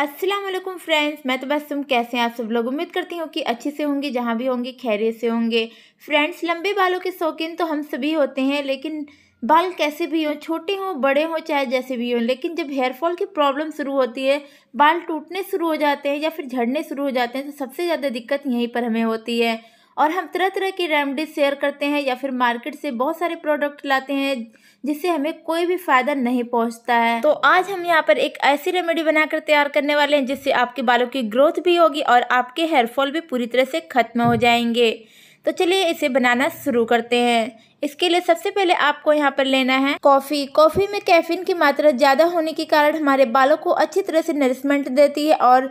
अस्सलाम वालेकुम फ्रेंड्स मैं तो बस तुम कैसे हैं आप सब लोग उम्मीद करती हूँ कि अच्छे से होंगे जहाँ भी होंगे खैरियत से होंगे फ्रेंड्स लंबे बालों के शौकीन तो हम सभी होते हैं लेकिन बाल कैसे भी हों छोटे हों बड़े हों चाहे जैसे भी हों लेकिन जब हेयर फॉल की प्रॉब्लम शुरू होती है बाल टूटने शुरू हो जाते हैं या फिर झड़ने शुरू हो जाते हैं तो सबसे ज़्यादा दिक्कत यहीं पर हमें होती है और हम तरह तरह की रेमडीज शेयर करते हैं या फिर मार्केट से बहुत सारे प्रोडक्ट लाते हैं जिससे हमें कोई भी फ़ायदा नहीं पहुंचता है तो आज हम यहाँ पर एक ऐसी रेमेडी बनाकर तैयार करने वाले हैं जिससे आपके बालों की ग्रोथ भी होगी और आपके हेयरफॉल भी पूरी तरह से खत्म हो जाएंगे तो चलिए इसे बनाना शुरू करते हैं इसके लिए सबसे पहले आपको यहाँ पर लेना है कॉफ़ी कॉफ़ी में कैफीन की मात्रा ज़्यादा होने के कारण हमारे बालों को अच्छी तरह से नरिशमेंट देती है और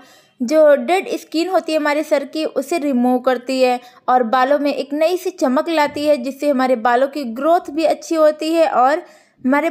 जो डेड स्किन होती है हमारे सर की उसे रिमूव करती है और बालों में एक नई सी चमक लाती है जिससे हमारे बालों की ग्रोथ भी अच्छी होती है और हमारे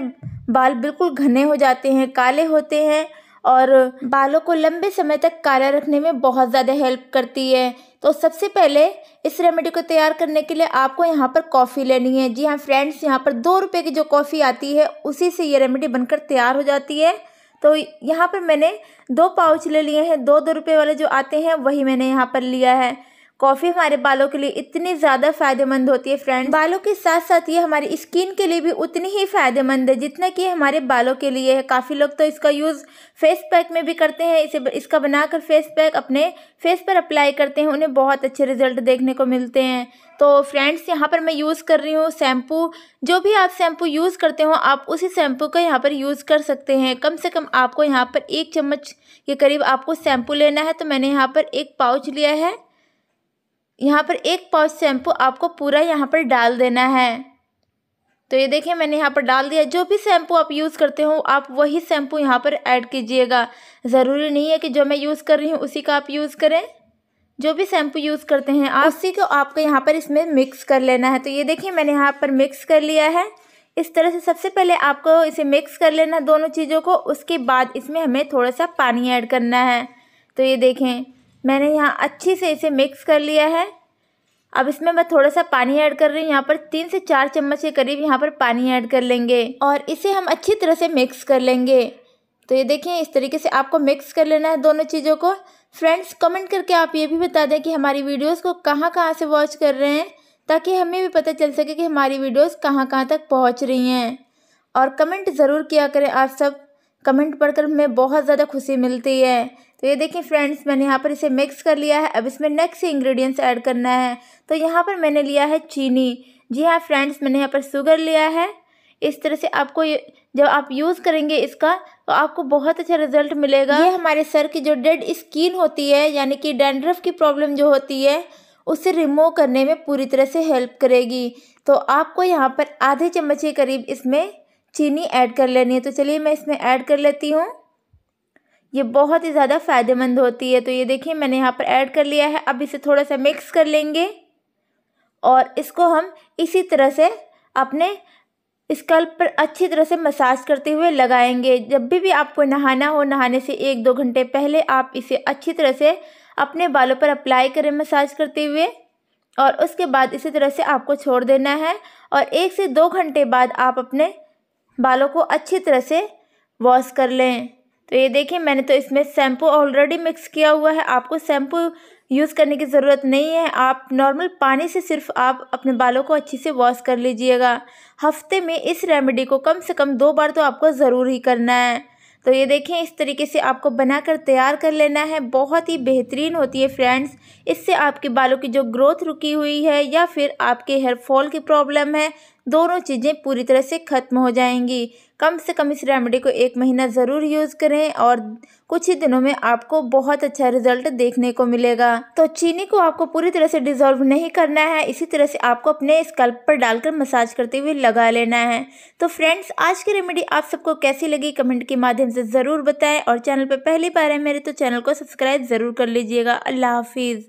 बाल बिल्कुल घने हो जाते हैं काले होते हैं और बालों को लंबे समय तक काला रखने में बहुत ज़्यादा हेल्प करती है तो सबसे पहले इस रेमेडी को तैयार करने के लिए आपको यहाँ पर कॉफ़ी लेनी है जी हाँ फ्रेंड्स यहाँ पर दो रुपये की जो कॉफ़ी आती है उसी से ये रेमेडी बनकर तैयार हो जाती है तो यहाँ पर मैंने दो पाउच ले लिए हैं दो दो रुपये वाले जो आते हैं वही मैंने यहाँ पर लिया है कॉफ़ी हमारे बालों के लिए इतनी ज़्यादा फायदेमंद होती है फ्रेंड बालों के साथ साथ ये हमारी स्किन के लिए भी उतनी ही फायदेमंद है जितना कि हमारे बालों के लिए है काफ़ी लोग तो इसका यूज़ फेस पैक में भी करते हैं इसे इसका बनाकर फेस पैक अपने फेस पर अप्लाई करते हैं उन्हें बहुत अच्छे रिजल्ट देखने को मिलते हैं तो फ्रेंड्स यहाँ पर मैं यूज़ कर रही हूँ शैम्पू जो भी आप शैम्पू यूज़ करते हो आप उसी शैम्पू का यहाँ पर यूज़ कर सकते हैं कम से कम आपको यहाँ पर एक चम्मच के करीब आपको शैम्पू लेना है तो मैंने यहाँ पर एक पाउच लिया है यहाँ पर एक पाउच शैम्पू आपको पूरा यहाँ पर डाल देना है तो ये देखिए मैंने यहाँ पर डाल दिया जो भी शैम्पू आप यूज़ करते हो आप वही शैम्पू यहाँ पर ऐड कीजिएगा ज़रूरी नहीं है कि जो मैं यूज़ कर रही हूँ उसी का आप यूज़ करें जो भी शैम्पू यूज़ करते हैं आप उसी को आपको यहाँ पर इसमें मिक्स कर लेना है तो ये देखिए मैंने यहाँ पर मिक्स कर लिया है इस तरह से सबसे पहले आपको इसे मिक्स कर लेना दोनों चीज़ों को उसके बाद इसमें हमें थोड़ा सा पानी ऐड करना है तो ये देखें मैंने यहाँ अच्छे से इसे मिक्स कर लिया है अब इसमें मैं थोड़ा सा पानी ऐड कर रही हूँ यहाँ पर तीन से चार चम्मच के करीब यहाँ पर पानी ऐड कर लेंगे और इसे हम अच्छी तरह से मिक्स कर लेंगे तो ये देखिए इस तरीके से आपको मिक्स कर लेना है दोनों चीज़ों को फ्रेंड्स कमेंट करके आप ये भी बता दें कि हमारी वीडियोज़ को कहाँ कहाँ से वॉच कर रहे हैं ताकि हमें भी पता चल सके कि हमारी वीडियोज़ कहाँ कहाँ तक पहुँच रही हैं और कमेंट ज़रूर किया करें आप सब कमेंट पढ़कर हमें बहुत ज़्यादा खुशी मिलती है तो ये देखिए फ्रेंड्स मैंने यहाँ पर इसे मिक्स कर लिया है अब इसमें नेक्स्ट इंग्रेडिएंट्स ऐड करना है तो यहाँ पर मैंने लिया है चीनी जी हाँ फ्रेंड्स मैंने यहाँ पर शुगर लिया है इस तरह से आपको जब आप यूज़ करेंगे इसका तो आपको बहुत अच्छा रिजल्ट मिलेगा ये हमारे सर की जो डेड स्किन होती है यानी कि डेंड्रफ की प्रॉब्लम जो होती है उसे रिमूव करने में पूरी तरह से हेल्प करेगी तो आपको यहाँ पर आधे चम्मच के करीब इसमें चीनी ऐड कर लेनी है तो चलिए मैं इसमें ऐड कर लेती हूँ ये बहुत ही ज़्यादा फ़ायदेमंद होती है तो ये देखिए मैंने यहाँ पर ऐड कर लिया है अब इसे थोड़ा सा मिक्स कर लेंगे और इसको हम इसी तरह से अपने स्कल्प पर अच्छी तरह से मसाज करते हुए लगाएंगे जब भी भी आपको नहाना हो नहाने से एक दो घंटे पहले आप इसे अच्छी तरह से अपने बालों पर अप्लाई करें मसाज करते हुए और उसके बाद इसी तरह से आपको छोड़ देना है और एक से दो घंटे बाद आप अपने बालों को अच्छी तरह से वॉश कर लें तो ये देखिए मैंने तो इसमें शैम्पू ऑलरेडी मिक्स किया हुआ है आपको शैम्पू यूज़ करने की ज़रूरत नहीं है आप नॉर्मल पानी से सिर्फ आप अपने बालों को अच्छे से वॉश कर लीजिएगा हफ्ते में इस रेमेडी को कम से कम दो बार तो आपको ज़रूर ही करना है तो ये देखें इस तरीके से आपको बनाकर तैयार कर लेना है बहुत ही बेहतरीन होती है फ्रेंड्स इससे आपके बालों की जो ग्रोथ रुकी हुई है या फिर आपके हेयर फॉल की प्रॉब्लम है दोनों चीज़ें पूरी तरह से ख़त्म हो जाएंगी कम से कम इस रेमेडी को एक महीना ज़रूर यूज़ करें और कुछ ही दिनों में आपको बहुत अच्छा रिजल्ट देखने को मिलेगा तो चीनी को आपको पूरी तरह से डिजोल्व नहीं करना है इसी तरह से आपको अपने स्कल्प पर डालकर मसाज करते हुए लगा लेना है तो फ्रेंड्स आज की रेमेडी आप सबको कैसी लगी कमेंट के माध्यम से ज़रूर बताएँ और चैनल पर पहली बार है मेरे तो चैनल को सब्सक्राइब ज़रूर कर लीजिएगा अल्लाह हाफिज़